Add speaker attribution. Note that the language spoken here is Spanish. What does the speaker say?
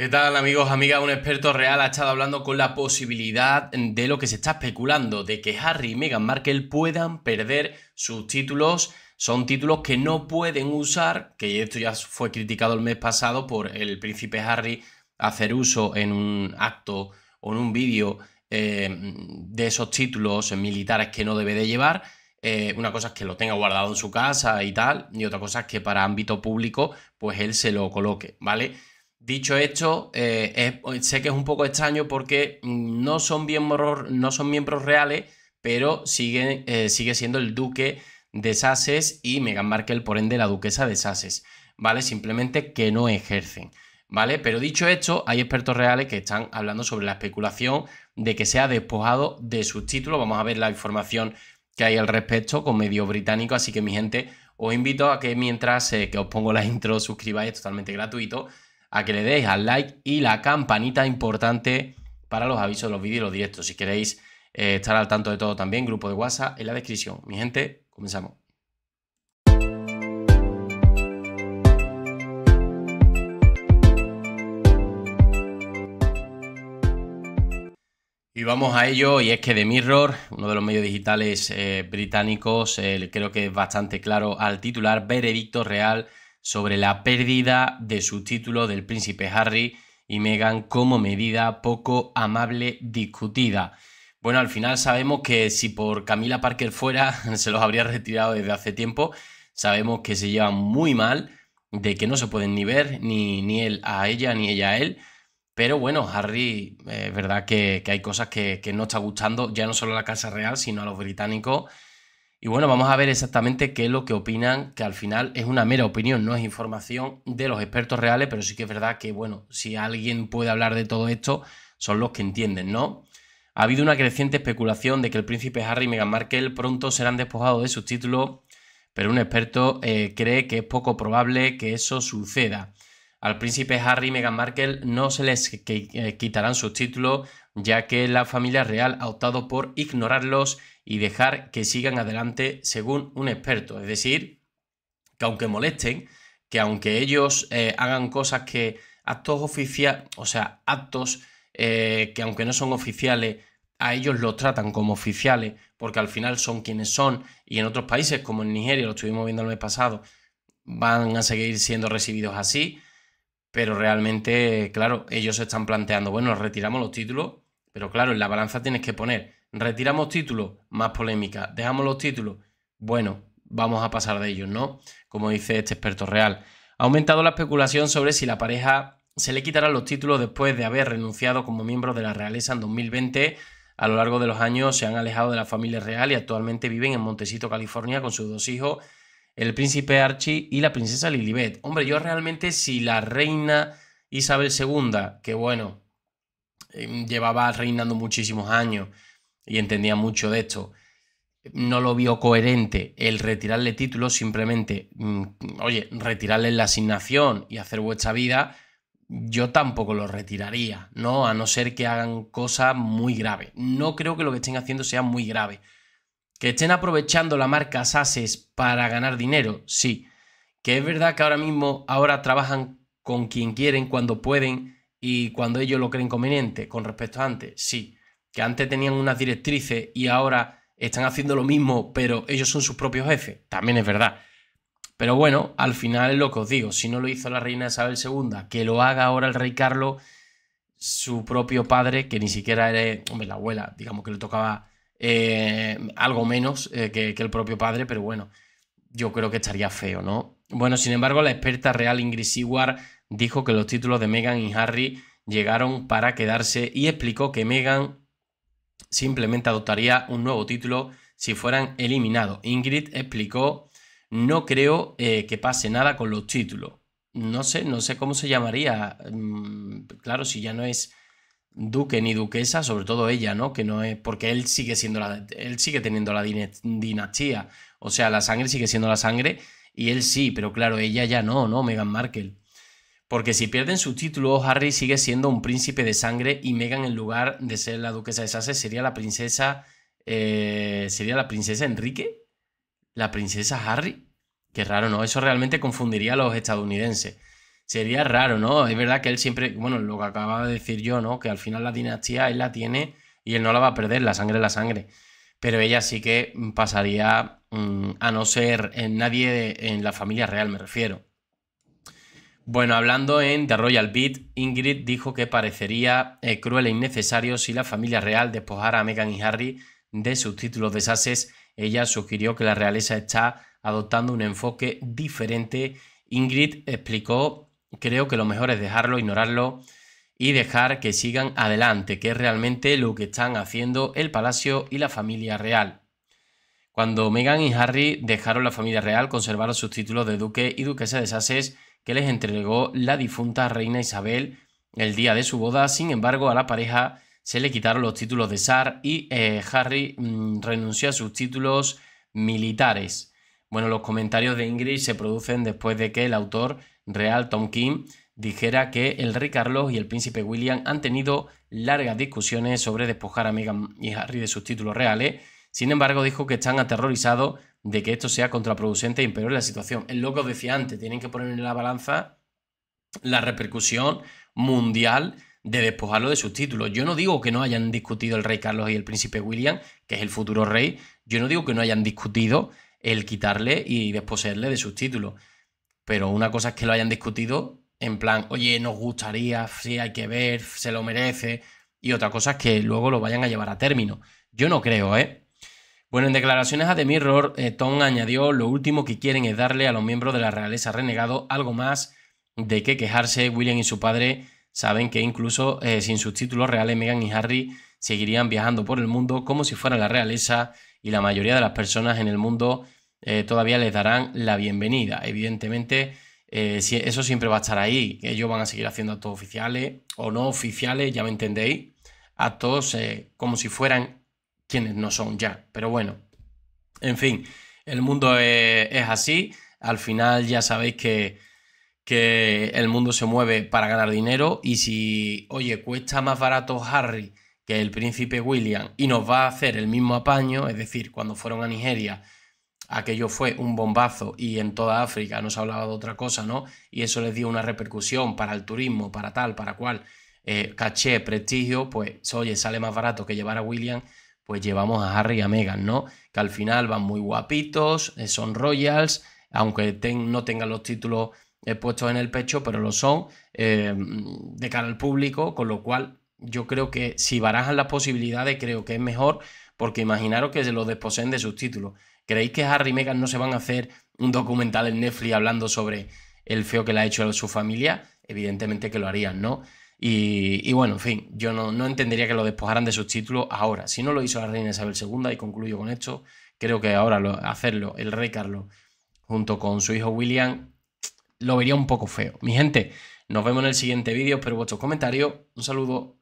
Speaker 1: ¿Qué tal amigos, amigas? Un experto real ha estado hablando con la posibilidad de lo que se está especulando, de que Harry y Meghan Markle puedan perder sus títulos. Son títulos que no pueden usar, que esto ya fue criticado el mes pasado por el príncipe Harry hacer uso en un acto o en un vídeo eh, de esos títulos militares que no debe de llevar. Eh, una cosa es que lo tenga guardado en su casa y tal, y otra cosa es que para ámbito público, pues él se lo coloque, ¿vale? Dicho esto, eh, oh, sé que es un poco extraño porque mm, no son, miembros, no son miembros reales, pero sigue, eh, sigue siendo el duque de Sases y Meghan Markle, por ende, la duquesa de Sases, ¿vale? Simplemente que no ejercen, ¿vale? Pero dicho esto, hay expertos reales que están hablando sobre la especulación de que se ha despojado de sus títulos. Vamos a ver la información que hay al respecto con medio británico, así que mi gente, os invito a que mientras eh, que os pongo la intro, suscribáis, totalmente gratuito a que le deis al like y la campanita importante para los avisos de los vídeos los directos. Si queréis eh, estar al tanto de todo también, grupo de WhatsApp en la descripción. Mi gente, comenzamos. Y vamos a ello, y es que The Mirror, uno de los medios digitales eh, británicos, eh, creo que es bastante claro al titular, veredicto real sobre la pérdida de su título del príncipe Harry y Meghan como medida poco amable discutida. Bueno, al final sabemos que si por Camila Parker fuera, se los habría retirado desde hace tiempo. Sabemos que se llevan muy mal, de que no se pueden ni ver, ni, ni él a ella, ni ella a él. Pero bueno, Harry, es verdad que, hay cosas que, que no está gustando, ya no solo a la Casa Real, sino a los británicos y bueno, vamos a ver exactamente qué es lo que opinan, que al final es una mera opinión, no es información de los expertos reales, pero sí que es verdad que, bueno, si alguien puede hablar de todo esto, son los que entienden, ¿no? Ha habido una creciente especulación de que el príncipe Harry y Meghan Markle pronto serán despojados de sus títulos, pero un experto eh, cree que es poco probable que eso suceda. Al príncipe Harry y Meghan Markle no se les eh, quitarán sus títulos ya que la familia real ha optado por ignorarlos y dejar que sigan adelante según un experto. Es decir, que aunque molesten, que aunque ellos eh, hagan cosas que actos oficiales, o sea, actos eh, que aunque no son oficiales, a ellos los tratan como oficiales, porque al final son quienes son, y en otros países, como en Nigeria, lo estuvimos viendo el mes pasado, van a seguir siendo recibidos así, pero realmente, claro, ellos se están planteando, bueno, retiramos los títulos pero claro, en la balanza tienes que poner, retiramos títulos, más polémica, dejamos los títulos, bueno, vamos a pasar de ellos, ¿no? Como dice este experto real. Ha aumentado la especulación sobre si la pareja se le quitarán los títulos después de haber renunciado como miembro de la realeza en 2020. A lo largo de los años se han alejado de la familia real y actualmente viven en Montecito, California, con sus dos hijos, el príncipe Archie y la princesa Lilibet. Hombre, yo realmente si la reina Isabel II, que bueno, Em, llevaba reinando muchísimos años y entendía mucho de esto, no lo vio coherente el retirarle títulos, simplemente, mm, oye, retirarle la asignación y hacer vuestra vida, yo tampoco lo retiraría, ¿no? A no ser que hagan cosas muy graves. No creo que lo que estén haciendo sea muy grave. Que estén aprovechando la marca Sases para ganar dinero, sí. Que es verdad que ahora mismo ahora trabajan con quien quieren, cuando pueden, y cuando ellos lo creen conveniente con respecto a antes, sí, que antes tenían unas directrices y ahora están haciendo lo mismo, pero ellos son sus propios jefes, también es verdad. Pero bueno, al final es lo que os digo, si no lo hizo la reina Isabel II, que lo haga ahora el rey Carlos, su propio padre, que ni siquiera era, hombre, la abuela, digamos que le tocaba eh, algo menos eh, que, que el propio padre, pero bueno, yo creo que estaría feo, ¿no? Bueno, sin embargo, la experta real Ingrid Seward dijo que los títulos de Meghan y Harry llegaron para quedarse y explicó que Meghan simplemente adoptaría un nuevo título si fueran eliminados. Ingrid explicó, no creo eh, que pase nada con los títulos. No sé, no sé cómo se llamaría. Mm, claro, si ya no es duque ni duquesa, sobre todo ella, ¿no? Que no es. Porque él sigue siendo la. Él sigue teniendo la dinastía. O sea, la sangre sigue siendo la sangre. Y él sí, pero claro, ella ya no, ¿no? Meghan Markle. Porque si pierden su título, Harry sigue siendo un príncipe de sangre y Meghan, en lugar de ser la duquesa de Sussex, sería la princesa. Eh, ¿Sería la princesa Enrique? ¿La princesa Harry? Qué raro, ¿no? Eso realmente confundiría a los estadounidenses. Sería raro, ¿no? Es verdad que él siempre, bueno, lo que acaba de decir yo, ¿no? Que al final la dinastía él la tiene y él no la va a perder, la sangre es la sangre. Pero ella sí que pasaría, mm, a no ser eh, nadie en la familia real, me refiero. Bueno, hablando en The Royal Beat, Ingrid dijo que parecería eh, cruel e innecesario si la familia real despojara a Meghan y Harry de sus títulos de Sasses. Ella sugirió que la realeza está adoptando un enfoque diferente. Ingrid explicó, creo que lo mejor es dejarlo, ignorarlo y dejar que sigan adelante, que es realmente lo que están haciendo el palacio y la familia real. Cuando Meghan y Harry dejaron la familia real, conservaron sus títulos de duque y duquesa de Sases que les entregó la difunta reina Isabel el día de su boda. Sin embargo, a la pareja se le quitaron los títulos de Sar y eh, Harry mm, renunció a sus títulos militares. Bueno, los comentarios de Ingrid se producen después de que el autor real Tom King dijera que el rey Carlos y el príncipe William han tenido largas discusiones sobre despojar a Meghan y Harry de sus títulos reales. Sin embargo, dijo que están aterrorizados de que esto sea contraproducente e empeore la situación. Es lo que os decía antes, tienen que poner en la balanza la repercusión mundial de despojarlo de sus títulos. Yo no digo que no hayan discutido el rey Carlos y el príncipe William, que es el futuro rey, yo no digo que no hayan discutido el quitarle y desposeerle de sus títulos. Pero una cosa es que lo hayan discutido en plan, oye, nos gustaría, sí, hay que ver, se lo merece. Y otra cosa es que luego lo vayan a llevar a término. Yo no creo, ¿eh? Bueno, en declaraciones a The Mirror, eh, Tom añadió, lo último que quieren es darle a los miembros de la realeza renegado algo más de qué quejarse. William y su padre saben que incluso eh, sin sus títulos reales, Meghan y Harry seguirían viajando por el mundo como si fuera la realeza y la mayoría de las personas en el mundo eh, todavía les darán la bienvenida. Evidentemente, eso siempre va a estar ahí. Ellos van a seguir haciendo actos oficiales o no oficiales, ya me entendéis. Actos como si fueran quienes no son ya. Pero bueno, en fin, el mundo eh, es, así. Al final ya sabéis que, que el mundo se mueve para ganar dinero y si, oye, cuesta más barato Harry que el príncipe William y nos va a hacer el mismo apaño, es decir, cuando fueron a Nigeria, aquello fue un bombazo y en toda África no se hablaba de otra cosa, ¿no? Y eso les dio una repercusión para el turismo, para tal, para cual, eh, caché, prestigio, pues, oye, sale más barato que llevar a William pues llevamos a Harry y a Meghan, ¿no? Que al final van muy guapitos, eh, son royals, aunque no tengan los títulos eh, puestos en el pecho, pero lo son eh, de cara al público, con lo cual yo creo que si barajan las posibilidades, creo que es mejor, porque imaginaros que se los desposeen de sus títulos. ¿Creéis que Harry y Meghan no se van a hacer un documental en Netflix hablando sobre el feo que le ha hecho a su familia? Evidentemente que lo harían, ¿no? Y, bueno, en fin, yo no, entendería que lo despojaran de sus títulos ahora. Si no lo hizo la reina Isabel II, y concluyo con esto, creo que ahora hacerlo el rey Carlos junto con su hijo William lo vería un poco feo. Mi gente, nos vemos en el siguiente vídeo, espero vuestros comentarios. Un saludo.